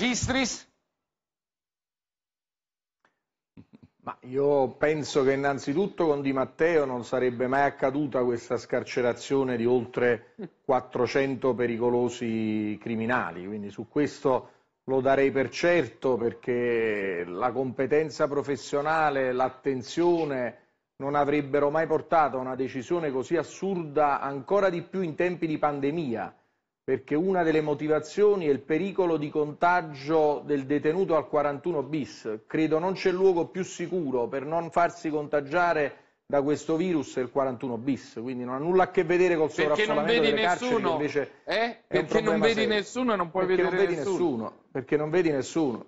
magistris? Ma io penso che innanzitutto con Di Matteo non sarebbe mai accaduta questa scarcerazione di oltre 400 pericolosi criminali, quindi su questo lo darei per certo perché la competenza professionale, l'attenzione non avrebbero mai portato a una decisione così assurda ancora di più in tempi di pandemia perché una delle motivazioni è il pericolo di contagio del detenuto al 41 bis. Credo non c'è luogo più sicuro per non farsi contagiare da questo virus il 41 bis, quindi non ha nulla a che vedere col sovraffollamento delle nessuno, carceri, eh? perché non eh? vedi serio. nessuno e non puoi perché vedere non vedi nessuno. nessuno. Perché non vedi nessuno.